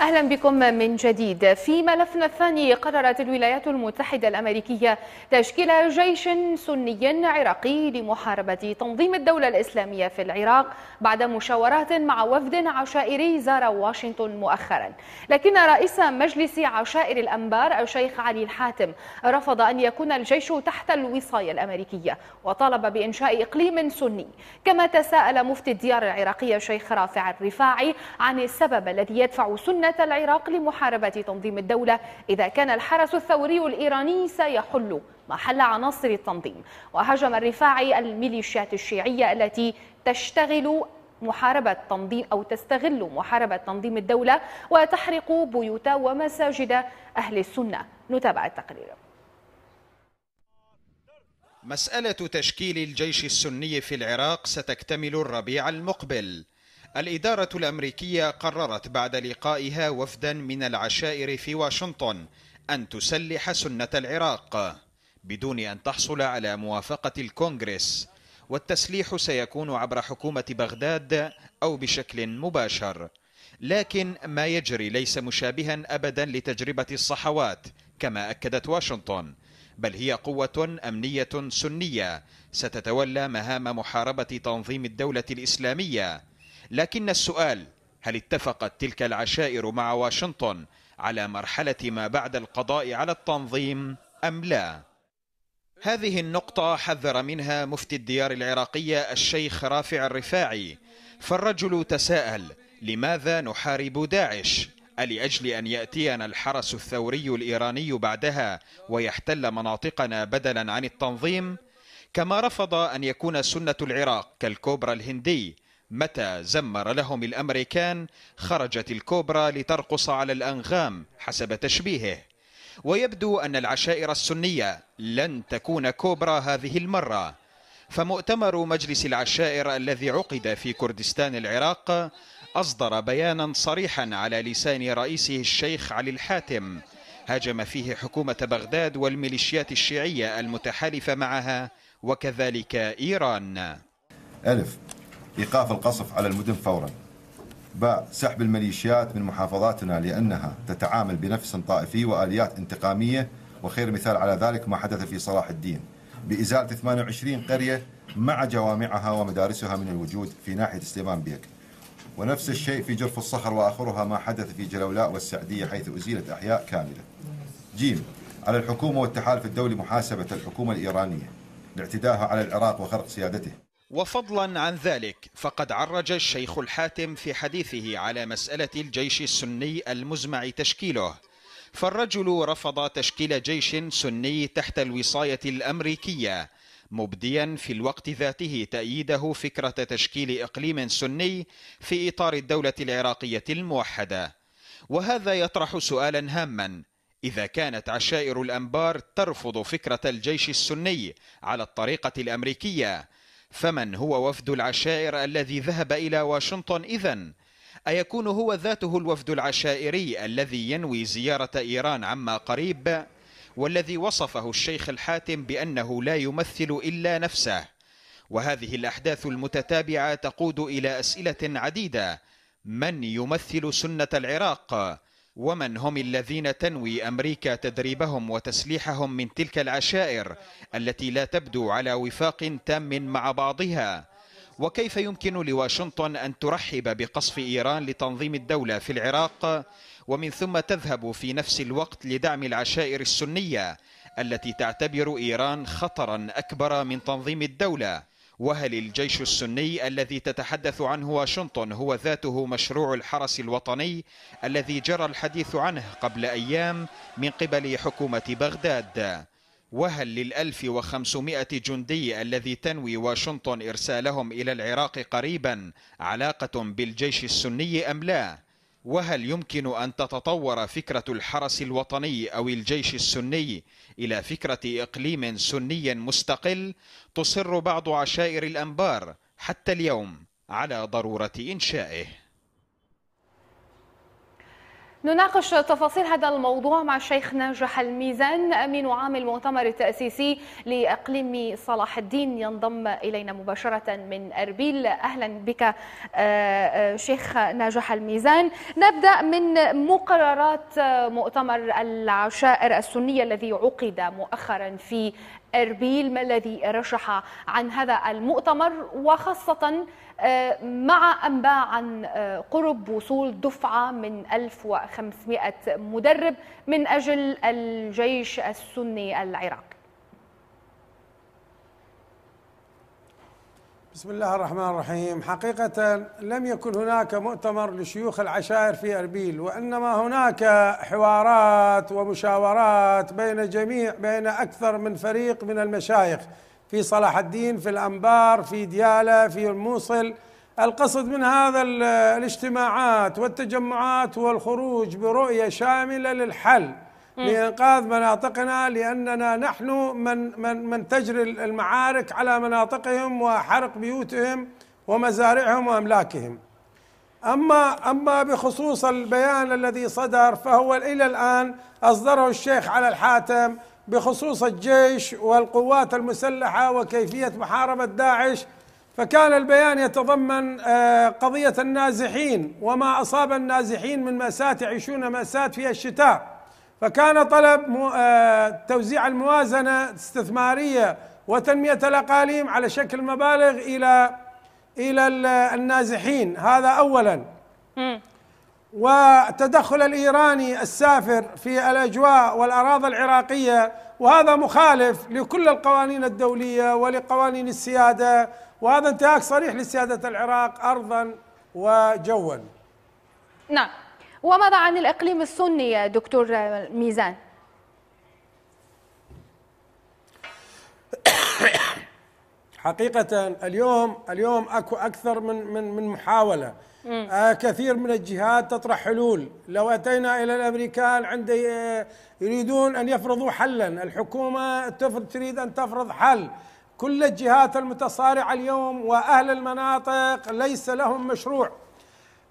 أهلا بكم من جديد في ملفنا الثاني قررت الولايات المتحدة الأمريكية تشكيل جيش سني عراقي لمحاربة تنظيم الدولة الإسلامية في العراق بعد مشاورات مع وفد عشائري زار واشنطن مؤخرا لكن رئيس مجلس عشائر الأنبار الشيخ علي الحاتم رفض أن يكون الجيش تحت الوصاية الأمريكية وطالب بإنشاء إقليم سني كما تساءل مفتي الديار العراقية الشيخ رافع الرفاعي عن السبب الذي يدفع سنة العراق لمحاربة تنظيم الدولة إذا كان الحرس الثوري الإيراني سيحل محل عناصر التنظيم وهاجم الرفاعي الميليشيات الشيعية التي تشتغل محاربة تنظيم أو تستغل محاربة تنظيم الدولة وتحرق بيوت ومساجد أهل السنة نتابع التقرير مسألة تشكيل الجيش السني في العراق ستكتمل الربيع المقبل الإدارة الأمريكية قررت بعد لقائها وفدا من العشائر في واشنطن أن تسلح سنة العراق بدون أن تحصل على موافقة الكونغرس والتسليح سيكون عبر حكومة بغداد أو بشكل مباشر لكن ما يجري ليس مشابها أبدا لتجربة الصحوات كما أكدت واشنطن بل هي قوة أمنية سنية ستتولى مهام محاربة تنظيم الدولة الإسلامية لكن السؤال هل اتفقت تلك العشائر مع واشنطن على مرحلة ما بعد القضاء على التنظيم أم لا؟ هذه النقطة حذر منها مفتي الديار العراقية الشيخ رافع الرفاعي فالرجل تساءل لماذا نحارب داعش؟ ألأجل أن يأتينا الحرس الثوري الإيراني بعدها ويحتل مناطقنا بدلا عن التنظيم؟ كما رفض أن يكون سنة العراق كالكوبرا الهندي متى زمر لهم الأمريكان خرجت الكوبرا لترقص على الأنغام حسب تشبيهه ويبدو أن العشائر السنية لن تكون كوبرا هذه المرة فمؤتمر مجلس العشائر الذي عقد في كردستان العراق أصدر بيانا صريحا على لسان رئيسه الشيخ علي الحاتم هاجم فيه حكومة بغداد والميليشيات الشيعية المتحالفة معها وكذلك إيران ألف إيقاف القصف على المدن فورا باء سحب الميليشيات من محافظاتنا لأنها تتعامل بنفس طائفي وآليات انتقامية وخير مثال على ذلك ما حدث في صلاح الدين بإزالة 28 قرية مع جوامعها ومدارسها من الوجود في ناحية سليمان بيك ونفس الشيء في جرف الصخر وآخرها ما حدث في جلولاء والسعدية حيث أزيلت أحياء كاملة جيم على الحكومة والتحالف الدولي محاسبة الحكومة الإيرانية لاعتداها على العراق وخرق سيادته وفضلا عن ذلك فقد عرج الشيخ الحاتم في حديثه على مسألة الجيش السني المزمع تشكيله فالرجل رفض تشكيل جيش سني تحت الوصاية الأمريكية مبديا في الوقت ذاته تأييده فكرة تشكيل إقليم سني في إطار الدولة العراقية الموحدة وهذا يطرح سؤالا هاما إذا كانت عشائر الأنبار ترفض فكرة الجيش السني على الطريقة الأمريكية فمن هو وفد العشائر الذي ذهب إلى واشنطن إذا؟ أيكون هو ذاته الوفد العشائري الذي ينوي زيارة إيران عما قريب؟ والذي وصفه الشيخ الحاتم بأنه لا يمثل إلا نفسه وهذه الأحداث المتتابعة تقود إلى أسئلة عديدة من يمثل سنة العراق؟ ومن هم الذين تنوي أمريكا تدريبهم وتسليحهم من تلك العشائر التي لا تبدو على وفاق تام مع بعضها وكيف يمكن لواشنطن أن ترحب بقصف إيران لتنظيم الدولة في العراق ومن ثم تذهب في نفس الوقت لدعم العشائر السنية التي تعتبر إيران خطرا أكبر من تنظيم الدولة وهل الجيش السني الذي تتحدث عنه واشنطن هو ذاته مشروع الحرس الوطني الذي جرى الحديث عنه قبل أيام من قبل حكومة بغداد؟ وهل للألف وخمسمائة جندي الذي تنوي واشنطن إرسالهم إلى العراق قريبا علاقة بالجيش السني أم لا؟ وهل يمكن أن تتطور فكرة الحرس الوطني أو الجيش السني إلى فكرة إقليم سني مستقل تصر بعض عشائر الأنبار حتى اليوم على ضرورة إنشائه نناقش تفاصيل هذا الموضوع مع الشيخ ناجح الميزان أمين عام المؤتمر التأسيسي لأقليم صلاح الدين ينضم إلينا مباشرة من أربيل أهلا بك آه، آه، شيخ ناجح الميزان نبدأ من مقررات آه، مؤتمر العشائر السنية الذي عقد مؤخرا في أربيل ما الذي رشح عن هذا المؤتمر وخاصة آه، مع أنباء عن آه، قرب وصول دفعة من 1500 مدرب من أجل الجيش السني العراقي بسم الله الرحمن الرحيم حقيقة لم يكن هناك مؤتمر لشيوخ العشائر في أربيل وإنما هناك حوارات ومشاورات بين جميع بين أكثر من فريق من المشايخ في صلاح الدين في الأنبار في دياله في الموصل القصد من هذا الاجتماعات والتجمعات هو الخروج برؤية شاملة للحل لإنقاذ مناطقنا لأننا نحن من من من تجري المعارك على مناطقهم وحرق بيوتهم ومزارعهم وأملاكهم أما أما بخصوص البيان الذي صدر فهو إلى الآن أصدره الشيخ على الحاتم بخصوص الجيش والقوات المسلحه وكيفيه محاربه داعش فكان البيان يتضمن آه، قضيه النازحين وما اصاب النازحين من ماساه يعيشون ماساه في الشتاء فكان طلب آه، توزيع الموازنه استثماريه وتنميه الاقاليم على شكل مبالغ الى الى النازحين هذا اولا والتدخل الايراني السافر في الاجواء والاراضي العراقيه وهذا مخالف لكل القوانين الدوليه ولقوانين السياده وهذا انتهاك صريح لسياده العراق ارضا وجوا. نعم وماذا عن الاقليم السني يا دكتور ميزان؟ حقيقه اليوم اليوم اكو اكثر من من من محاوله آه كثير من الجهات تطرح حلول لو أتينا إلى الأمريكان عند آه، يريدون أن يفرضوا حلا الحكومة تريد أن تفرض حل كل الجهات المتصارعة اليوم وأهل المناطق ليس لهم مشروع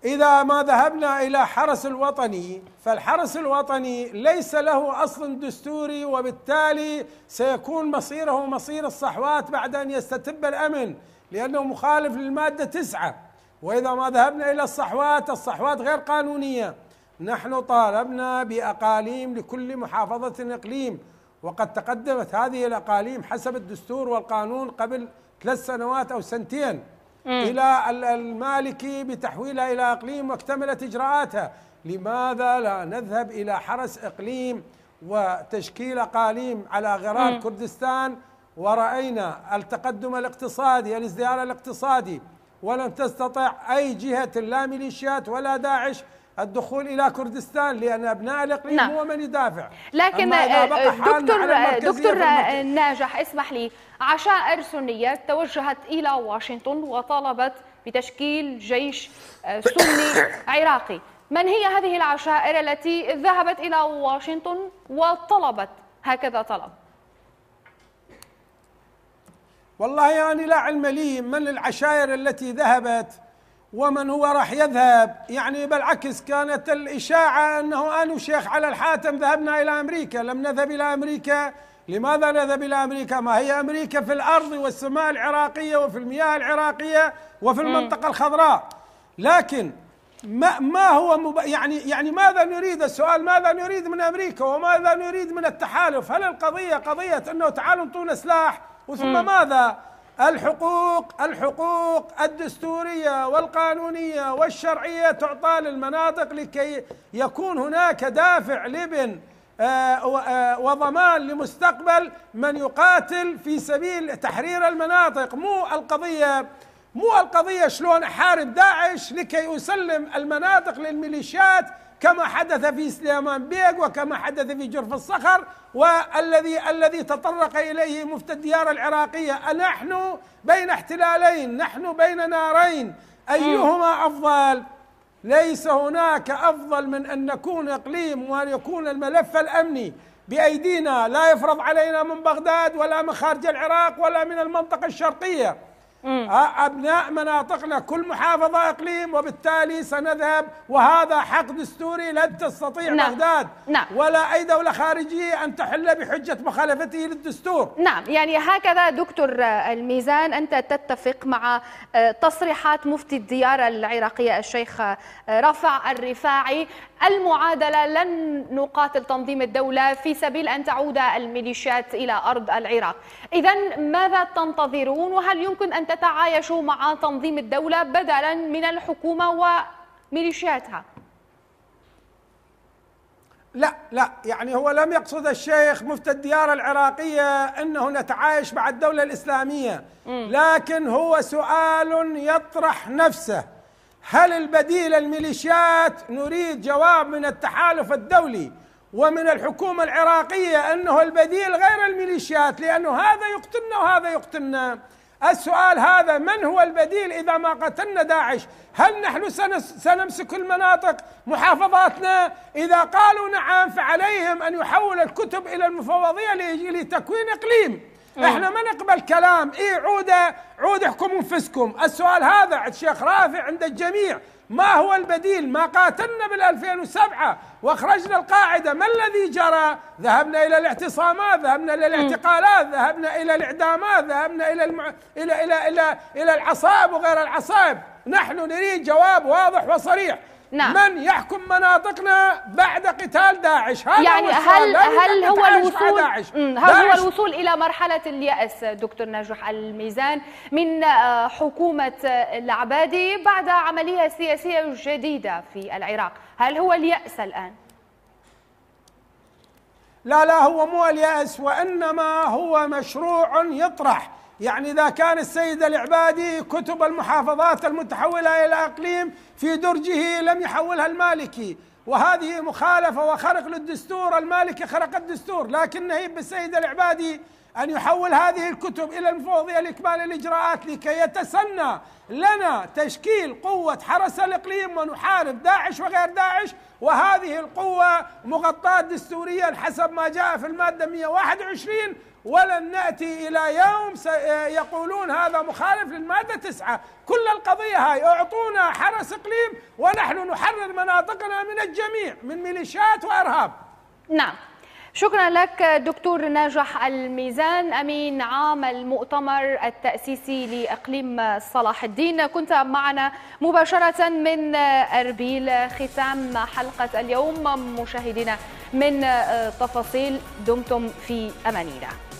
إذا ما ذهبنا إلى حرس الوطني فالحرس الوطني ليس له أصل دستوري وبالتالي سيكون مصيره مصير الصحوات بعد أن يستتب الأمن لأنه مخالف للمادة تسعة وإذا ما ذهبنا إلى الصحوات الصحوات غير قانونية نحن طالبنا بأقاليم لكل محافظة إقليم وقد تقدمت هذه الأقاليم حسب الدستور والقانون قبل ثلاث سنوات أو سنتين م. إلى المالكي بتحويلها إلى إقليم واكتملت إجراءاتها لماذا لا نذهب إلى حرس إقليم وتشكيل أقاليم على غرار م. كردستان ورأينا التقدم الاقتصادي الازدهار الاقتصادي ولن تستطع أي جهة لا ميليشيات ولا داعش الدخول الى كردستان لان ابناء الاقليم نعم. هو من يدافع لكن آه، دكتور آه، دكتور آه، ناجح اسمح لي عشائر سنيه توجهت الى واشنطن وطالبت بتشكيل جيش سني عراقي من هي هذه العشائر التي ذهبت الى واشنطن وطلبت هكذا طلب والله يعني لا علم لي من العشائر التي ذهبت ومن هو راح يذهب يعني بالعكس كانت الإشاعة أنه أنا وشيخ على الحاتم ذهبنا إلى أمريكا لم نذهب إلى أمريكا لماذا نذهب إلى أمريكا ما هي أمريكا في الأرض والسماء العراقية وفي المياه العراقية وفي المنطقة الخضراء لكن ما ما هو مب... يعني يعني ماذا نريد السؤال ماذا نريد من امريكا وماذا نريد من التحالف هل القضيه قضيه انه تعالوا انطونا سلاح وثم م. ماذا الحقوق الحقوق الدستورية والقانونية والشرعية تعطى للمناطق لكي يكون هناك دافع لبن آه، آه، وضمان لمستقبل من يقاتل في سبيل تحرير المناطق مو القضية مو القضية شلون أحارب داعش لكي أسلم المناطق للميليشيات كما حدث في سليمان بيق وكما حدث في جرف الصخر والذي الذي تطرق اليه مفتي الديار العراقيه نحن بين احتلالين نحن بين نارين ايهما افضل؟ ليس هناك افضل من ان نكون اقليم وان يكون الملف الامني بايدينا لا يفرض علينا من بغداد ولا من خارج العراق ولا من المنطقه الشرقيه أبناء مناطقنا كل محافظة إقليم وبالتالي سنذهب وهذا حق دستوري لن تستطيع نعم. بغداد نعم. ولا أي دولة خارجية أن تحل بحجة مخالفته للدستور نعم يعني هكذا دكتور آه، الميزان أنت تتفق مع آه، تصريحات مفتي الديارة العراقية الشيخ آه، رفع الرفاعي المعادلة لن نقاتل تنظيم الدولة في سبيل أن تعود الميليشيات إلى أرض العراق إذا ماذا تنتظرون وهل يمكن أن تتعايشوا مع تنظيم الدولة بدلا من الحكومة وميليشياتها لا لا يعني هو لم يقصد الشيخ مفتي الديار العراقية أنه نتعايش مع الدولة الإسلامية لكن هو سؤال يطرح نفسه هل البديل الميليشيات نريد جواب من التحالف الدولي ومن الحكومة العراقية أنه البديل غير الميليشيات لأنه هذا يقتلنا وهذا يقتلنا السؤال هذا من هو البديل إذا ما قتلنا داعش هل نحن سنمسك المناطق محافظاتنا إذا قالوا نعم فعليهم أن يحول الكتب إلى المفوضية لتكوين إقليم إيه. احنا ما نقبل كلام اي عودة عود احكموا انفسكم السؤال هذا عند الشيخ رافع عند الجميع ما هو البديل ما قاتلنا بال2007 واخرجنا القاعدة ما الذي جرى ذهبنا الى الاعتصامات ذهبنا الى إيه. الاعتقالات ذهبنا الى الاعدامات ذهبنا الى المع... الى الى الى, إلى العصائب وغير العصائب نحن نريد جواب واضح وصريح نعم. من يحكم مناطقنا بعد قتال داعش هذا يعني هل هل هو الوصول داعش. هل داعش. هو الوصول الى مرحله اليأس دكتور ناجح الميزان من آه، حكومه العبادي بعد عمليه سياسيه جديده في العراق هل هو اليأس الان لا لا هو مو اليأس وإنما هو مشروع يطرح يعني إذا كان السيد العبادي كتب المحافظات المتحولة إلى أقليم في درجه لم يحولها المالكي وهذه مخالفة وخرق للدستور المالكي خرق الدستور لكن نهيب بالسيد العبادي أن يحول هذه الكتب إلى المفوضية لإكمال الإجراءات لكي يتسنى لنا تشكيل قوة حرس الإقليم ونحارب داعش وغير داعش وهذه القوة مغطاة دستوريا حسب ما جاء في المادة 121 ولن نأتي إلى يوم آه، يقولون هذا مخالف للمادة تسعة كل القضية هاي أعطونا حرس إقليم ونحن نحرر مناطقنا من الجميع من ميليشيات وإرهاب نعم شكرا لك دكتور ناجح الميزان امين عام المؤتمر التاسيسي لاقليم صلاح الدين كنت معنا مباشره من اربيل ختام حلقه اليوم مشاهدينا من آه، تفاصيل دمتم في امانينا